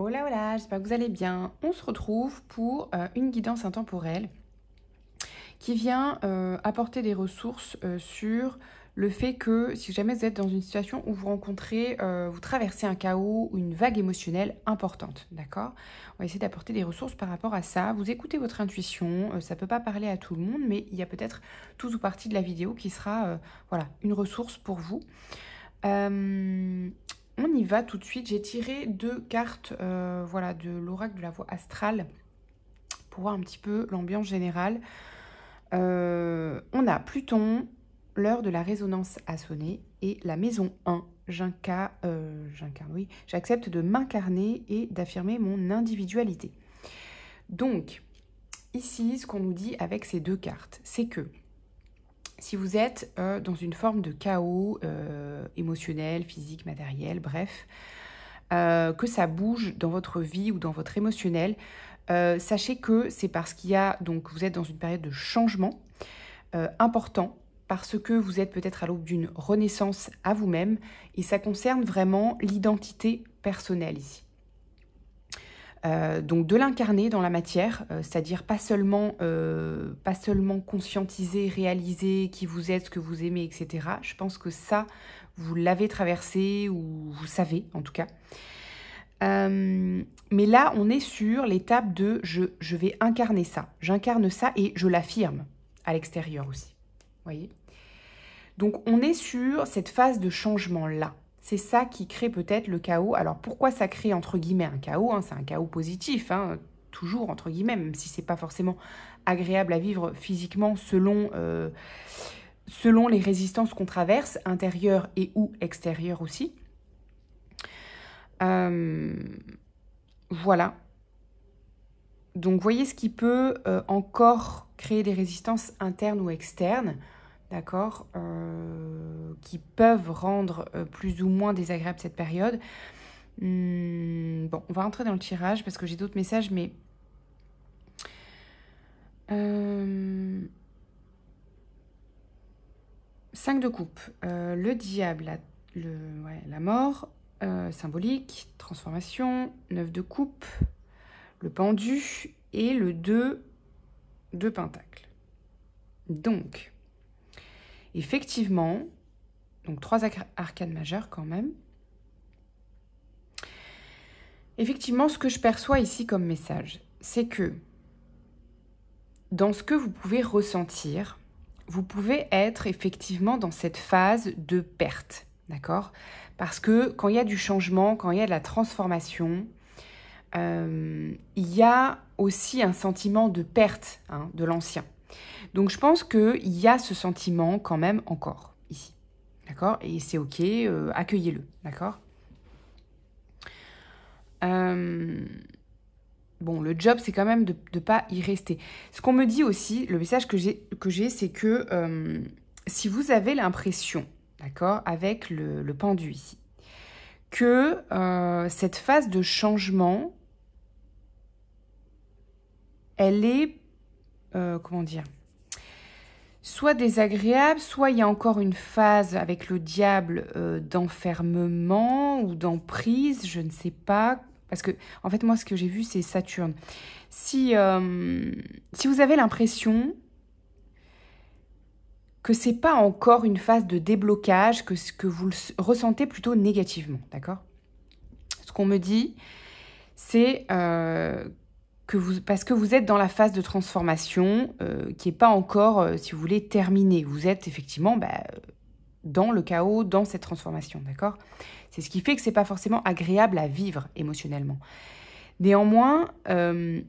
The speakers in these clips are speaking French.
Hola hola, j'espère que vous allez bien. On se retrouve pour euh, une guidance intemporelle qui vient euh, apporter des ressources euh, sur le fait que si jamais vous êtes dans une situation où vous rencontrez, vous traversez un chaos ou une vague émotionnelle importante, d'accord On va essayer d'apporter des ressources par rapport à ça. Vous écoutez votre intuition, ça ne peut pas parler à tout le monde, mais il y a peut-être tout ou partie de la vidéo qui sera voilà, une ressource pour vous. On y va tout de suite. J'ai tiré deux cartes euh, voilà, de l'oracle de la voix astrale pour voir un petit peu l'ambiance générale. Euh, on a Pluton, l'heure de la résonance à sonner, et la maison 1. Euh, j'incarne, oui, j'accepte de m'incarner et d'affirmer mon individualité. Donc, ici, ce qu'on nous dit avec ces deux cartes, c'est que si vous êtes euh, dans une forme de chaos euh, émotionnel, physique, matériel, bref, euh, que ça bouge dans votre vie ou dans votre émotionnel, sachez que c'est parce qu'il y a donc vous êtes dans une période de changement important parce que vous êtes peut-être à l'aube d'une renaissance à vous-même et ça concerne vraiment l'identité personnelle ici. Euh, donc de l'incarner dans la matière, euh, c'est-à-dire pas seulement euh, pas seulement conscientiser, réaliser qui vous êtes, ce que vous aimez, etc. Je pense que ça, vous l'avez traversé ou vous savez en tout cas. mais là, on est sur l'étape de je, je vais incarner ça, j'incarne ça et je l'affirme à l'extérieur aussi. Voyez. Donc on est sur cette phase de changement là c'est ça qui crée peut-être le chaos. Alors pourquoi ça crée entre guillemets un chaos hein C'est un chaos positif, hein, toujours entre guillemets, même si c'est pas forcément agréable à vivre physiquement selon, euh, selon les résistances qu'on traverse, intérieures et ou extérieures aussi. Euh, voilà. Donc voyez ce qui peut euh, encore créer des résistances internes ou externes d'accord, euh, qui peuvent rendre euh, plus ou moins désagréable cette période. Hmm, bon, on va rentrer dans le tirage parce que j'ai d'autres messages, mais... 5 euh, de coupe, le diable, la mort, symbolique, transformation, 9 de coupe, le pendu et le 2 de pentacle. Donc, Effectivement, donc trois arcanes majeures quand même. Effectivement, ce que je perçois ici comme message, c'est que dans ce que vous pouvez ressentir, vous pouvez être effectivement dans cette phase de perte, d'accord Parce que quand il y a du changement, quand il y a de la transformation, euh, il y a aussi un sentiment de perte hein, de l'ancien. Donc je pense qu'il y a ce sentiment quand même encore ici. D'accord Et c'est ok, euh, accueillez-le. D'accord euh, Bon, le job, c'est quand même de ne pas y rester. Ce qu'on me dit aussi, le message que j'ai, c'est que euh, si vous avez l'impression, d'accord, avec le, pendu ici, que cette phase de changement, elle est euh, comment dire, soit désagréable, soit il y a encore une phase avec le diable euh, d'enfermement ou d'emprise, je ne sais pas. Parce que, en fait, moi, ce que j'ai vu, c'est Saturne. Si, euh, si vous avez l'impression que c'est pas encore une phase de déblocage, que, que vous le ressentez plutôt négativement, d'accord Ce qu'on me dit, c'est vous, parce que vous êtes dans la phase de transformation euh, qui n'est pas encore, euh, si vous voulez, terminée. Vous êtes effectivement bah, euh, dans le chaos, dans cette transformation, d'accord C'est ce qui fait que ce n'est pas forcément agréable à vivre émotionnellement. Néanmoins,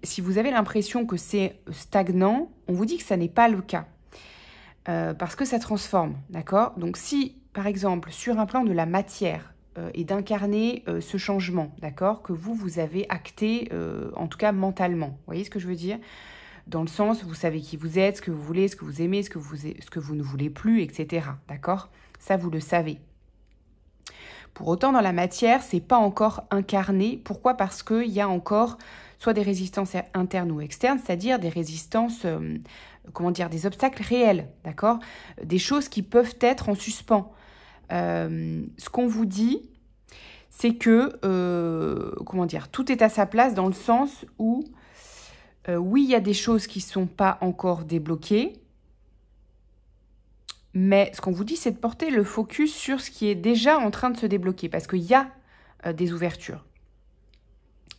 si vous avez l'impression que c'est stagnant, on vous dit que ça n'est pas le cas. parce que ça transforme, d'accord Donc si, par exemple, sur un plan de la matière, euh, et d'incarner euh, ce changement, d'accord, que vous, vous avez acté, euh, en tout cas mentalement. Vous voyez ce que je veux dire dans le sens vous savez qui vous êtes, ce que vous voulez, ce que vous aimez, ce que vous, ce que vous ne voulez plus, etc. D'accord Ça, vous le savez. Pour autant, dans la matière, n'est pas encore incarné. Pourquoi Parce qu'il y a encore soit des résistances er, internes ou externes, c'est-à-dire des résistances, comment dire, des obstacles réels, d'accord Des choses qui peuvent être en suspens. Euh, ce qu'on vous dit, c'est que, euh, comment dire, tout est à sa place dans le sens où, euh, oui, il y a des choses qui ne sont pas encore débloquées, mais ce qu'on vous dit, c'est de porter le focus sur ce qui est déjà en train de se débloquer, parce qu'il y a des ouvertures.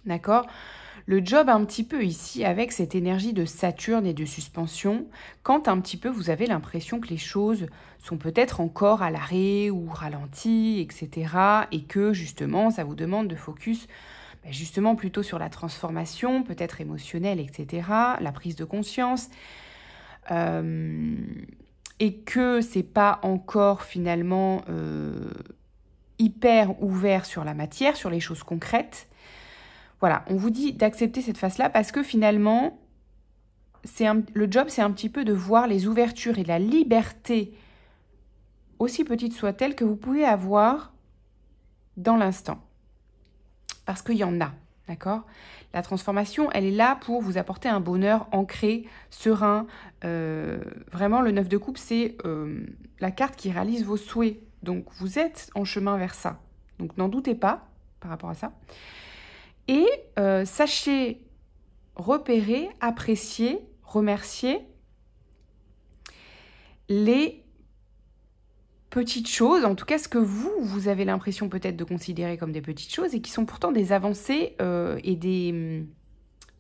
D'accord le job un petit peu ici avec cette énergie de Saturne et de suspension, quand un petit peu vous avez l'impression que les choses sont peut-être encore à l'arrêt ou ralenties, etc. Et que justement, ça vous demande de focus ben, justement plutôt sur la transformation, peut-être émotionnelle, etc., la prise de conscience. Euh, et que c'est pas encore finalement euh, hyper ouvert sur la matière, sur les choses concrètes, voilà, on vous dit d'accepter cette face-là parce que finalement, le job, c'est un petit peu de voir les ouvertures et la liberté, aussi petite soit-elle, que vous pouvez avoir dans l'instant. Parce qu'il y en a, d'accord La transformation, elle est là pour vous apporter un bonheur ancré, serein. Euh, vraiment, le 9 de coupe, c'est euh, la carte qui réalise vos souhaits. Donc, vous êtes en chemin vers ça. Donc, n'en doutez pas par rapport à ça et euh, sachez repérer, apprécier, remercier les petites choses, en tout cas ce que vous, vous avez l'impression peut-être de considérer comme des petites choses et qui sont pourtant des avancées euh, et des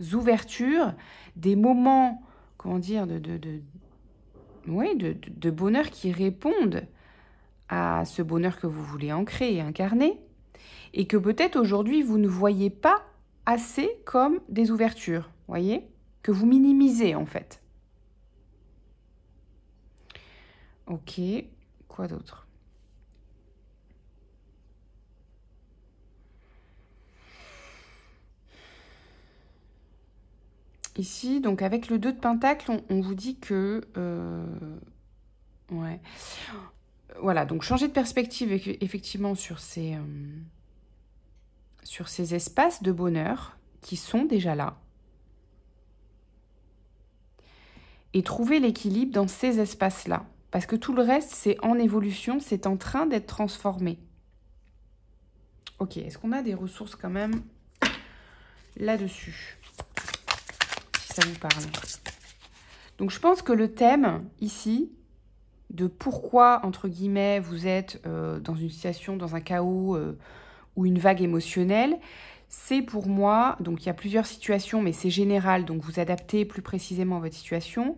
mm, ouvertures, des moments, comment dire, de, de bonheur qui répondent à ce bonheur que vous voulez ancrer et incarner et que peut-être aujourd'hui vous ne voyez pas assez comme des ouvertures, voyez Que vous minimisez en fait. Ok, quoi d'autre Ici, donc avec le 2 de Pentacle, on, vous dit que... Euh, ouais voilà, donc changer de perspective effectivement sur ces, euh, sur ces espaces de bonheur qui sont déjà là. Et trouver l'équilibre dans ces espaces-là. Parce que tout le reste, c'est en évolution, c'est en train d'être transformé. Ok, est-ce qu'on a des ressources quand même là-dessus Si ça vous parle. Donc je pense que le thème ici, de pourquoi, entre guillemets, vous êtes euh, dans une situation, dans un chaos euh, ou une vague émotionnelle, c'est pour moi, donc il y a plusieurs situations, mais c'est général, donc vous adaptez plus précisément à votre situation.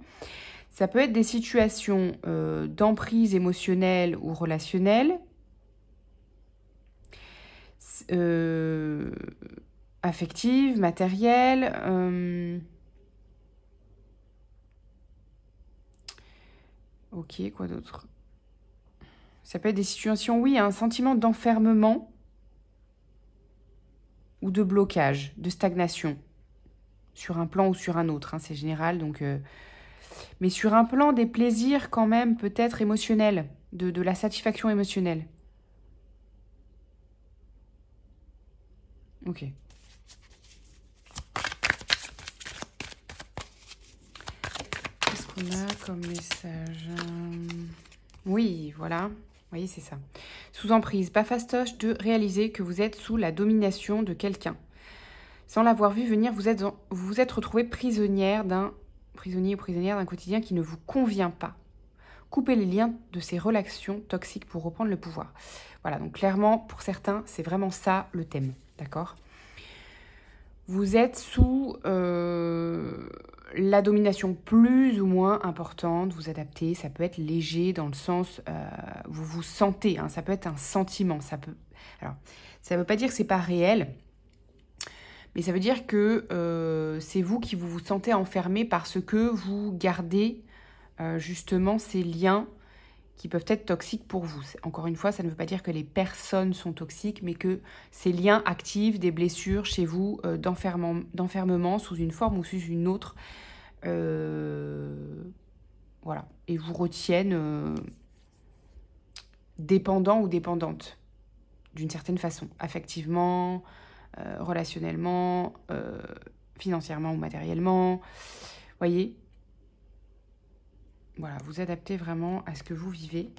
Ça peut être des situations euh, d'emprise émotionnelle ou relationnelle, affective, matérielle Ok, quoi d'autre Ça peut être des situations, oui, un sentiment d'enfermement ou de blocage, de stagnation, sur un plan ou sur un autre, hein, c'est général. Donc, euh, Mais sur un plan des plaisirs quand même, peut-être émotionnels, de, de la satisfaction émotionnelle. Ok. comme message euh, Oui, voilà. voyez, c'est ça. Sous emprise, pas fastoche de réaliser que vous êtes sous la domination de quelqu'un. Sans l'avoir vu venir, vous êtes vous, êtes retrouvé prisonnière d'un prisonnier ou prisonnière d'un quotidien qui ne vous convient pas. Coupez les liens de ces relations toxiques pour reprendre le pouvoir. Voilà, donc clairement, pour certains, c'est vraiment ça le thème, d'accord Vous êtes sous... Euh, la domination plus ou moins importante, vous adaptez, ça peut être léger dans le sens euh, vous vous sentez, hein, ça peut être un sentiment, ça peut. Alors, ça ne veut pas dire que c'est pas réel, mais ça veut dire que euh, c'est vous qui vous vous sentez enfermé parce que vous gardez euh, justement ces liens qui peuvent être toxiques pour vous. Encore une fois, ça ne veut pas dire que les personnes sont toxiques, mais que ces liens activent des blessures chez vous euh, d'enfermement, d'enfermement sous une forme ou sous une autre. Euh, voilà. Et vous retiennent euh, dépendant ou dépendante, d'une certaine façon, affectivement, relationnellement, financièrement ou matériellement. Voyez voilà, vous adaptez vraiment à ce que vous vivez.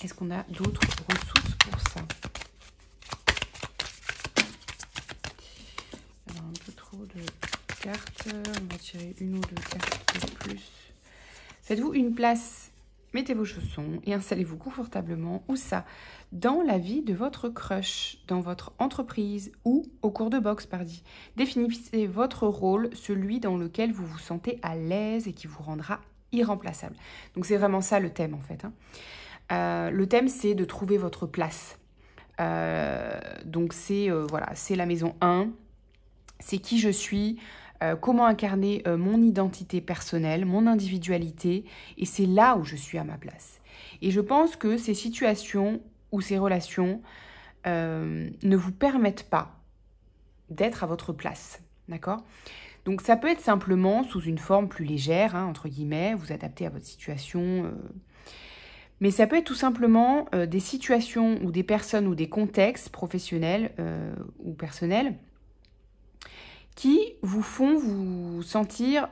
Est-ce qu'on a d'autres ressources pour ça Un peu trop de cartes. On va tirer une ou deux cartes de plus. Faites-vous une place mettez vos chaussons et installez-vous confortablement, où ça Dans la vie de votre crush, dans votre entreprise ou au cours de boxe, pardi. Définissez votre rôle, celui dans lequel vous vous sentez à l'aise et qui vous rendra irremplaçable. Donc c'est vraiment ça le thème en fait. Hein. Euh, le thème c'est de trouver votre place. Euh, donc c'est euh, voilà, c'est la maison 1, c'est qui je suis, comment incarner mon identité personnelle, mon individualité, et c'est là où je suis à ma place. Et je pense que ces situations ou ces relations ne vous permettent pas d'être à votre place, d'accord donc ça peut être simplement sous une forme plus légère, hein, entre guillemets, vous adapter à votre situation. Euh. Mais ça peut être tout simplement euh, des situations ou des personnes ou des contextes professionnels euh, ou personnels qui vous font vous sentir,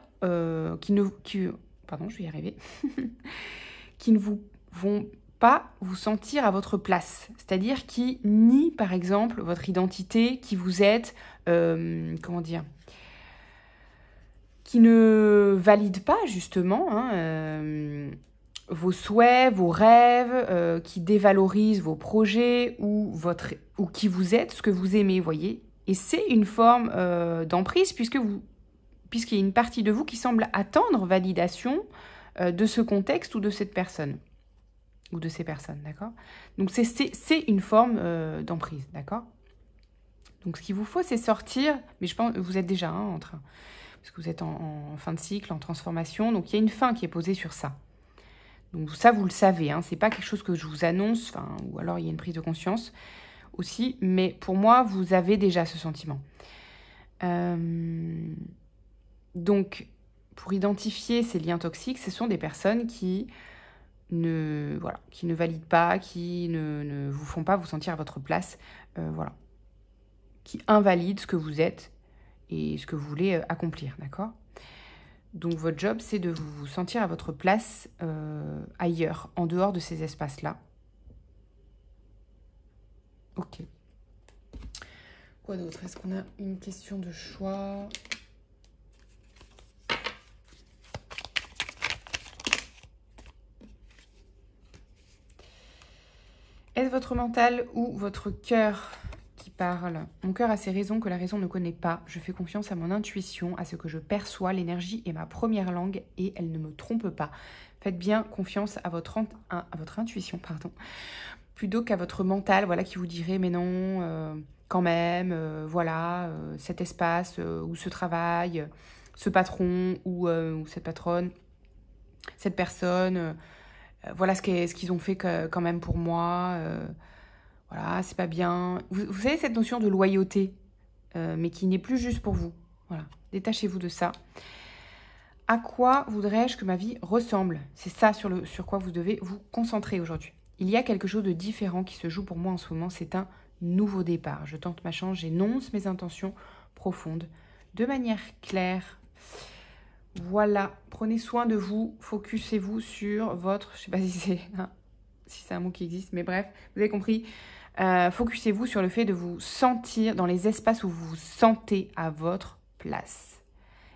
qui ne, qui, pardon, je vais y arriver, qui ne vous vont pas vous sentir à votre place, c'est-à-dire qui nie par exemple votre identité, qui vous êtes, comment dire, qui ne valide pas justement hein, euh, vos souhaits, vos rêves, euh, qui dévalorise vos projets ou, votre, ou qui vous êtes, ce que vous aimez, voyez. Et c'est une forme euh, d'emprise puisque vous, puisqu'il y a une partie de vous qui semble attendre validation de ce contexte ou de cette personne ou de ces personnes, d'accord Donc c'est une forme d'emprise, d'accord Donc ce qu'il vous faut, c'est sortir, mais je pense que vous êtes déjà hein, en train, parce que vous êtes en, fin de cycle, en transformation. Donc, il y a une fin qui est posée sur ça. Donc, ça, vous le savez. Hein, Ce n'est pas quelque chose que je vous annonce, ou alors il y a une prise de conscience aussi. Mais pour moi, vous avez déjà ce sentiment. Euh, donc, pour identifier ces liens toxiques, ce sont des personnes qui ne, voilà, qui ne valident pas, qui ne, vous font pas vous sentir à votre place, euh, voilà, qui invalident ce que vous êtes et ce que vous voulez euh, accomplir, d'accord Donc votre job, c'est de vous sentir à votre place euh, ailleurs, en dehors de ces espaces-là. Ok. Quoi d'autre Est-ce qu'on a une question de choix Est-ce votre mental ou votre cœur parle. Mon cœur a ses raisons que la raison ne connaît pas. Je fais confiance à mon intuition, à ce que je perçois. L'énergie est ma première langue et elle ne me trompe pas. Faites bien confiance à votre, à votre intuition, pardon, plutôt qu'à votre mental, voilà, qui vous dirait mais non, euh, quand même, euh, voilà, euh, cet espace ou ce travail, ce patron ou, cette patronne, cette personne, voilà ce qu'ils ont fait quand même pour moi voilà, c'est pas bien. Vous, avez savez, cette notion de loyauté, euh, mais qui n'est plus juste pour vous. Voilà, détachez-vous de ça. À quoi voudrais-je que ma vie ressemble C'est ça sur, le, sur quoi vous devez vous concentrer aujourd'hui. Il y a quelque chose de différent qui se joue pour moi en ce moment, c'est un nouveau départ. Je tente ma chance, j'énonce mes intentions profondes de manière claire. Voilà, prenez soin de vous, focussez-vous sur votre, je sais pas hein, si c'est un mot qui existe, mais bref, vous avez compris, focusez euh, Focussez-vous sur le fait de vous sentir dans les espaces où vous vous sentez à votre place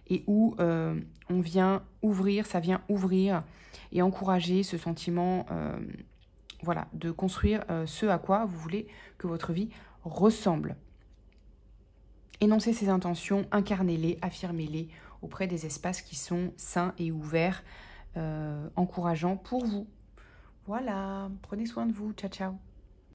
et où euh, on vient ouvrir, ça vient ouvrir et encourager ce sentiment euh, voilà, de construire ce à quoi vous voulez que votre vie ressemble. Énoncez ces intentions, incarnez-les, affirmez-les auprès des espaces qui sont sains et ouverts, encourageants pour vous. Voilà, prenez soin de vous, ciao ciao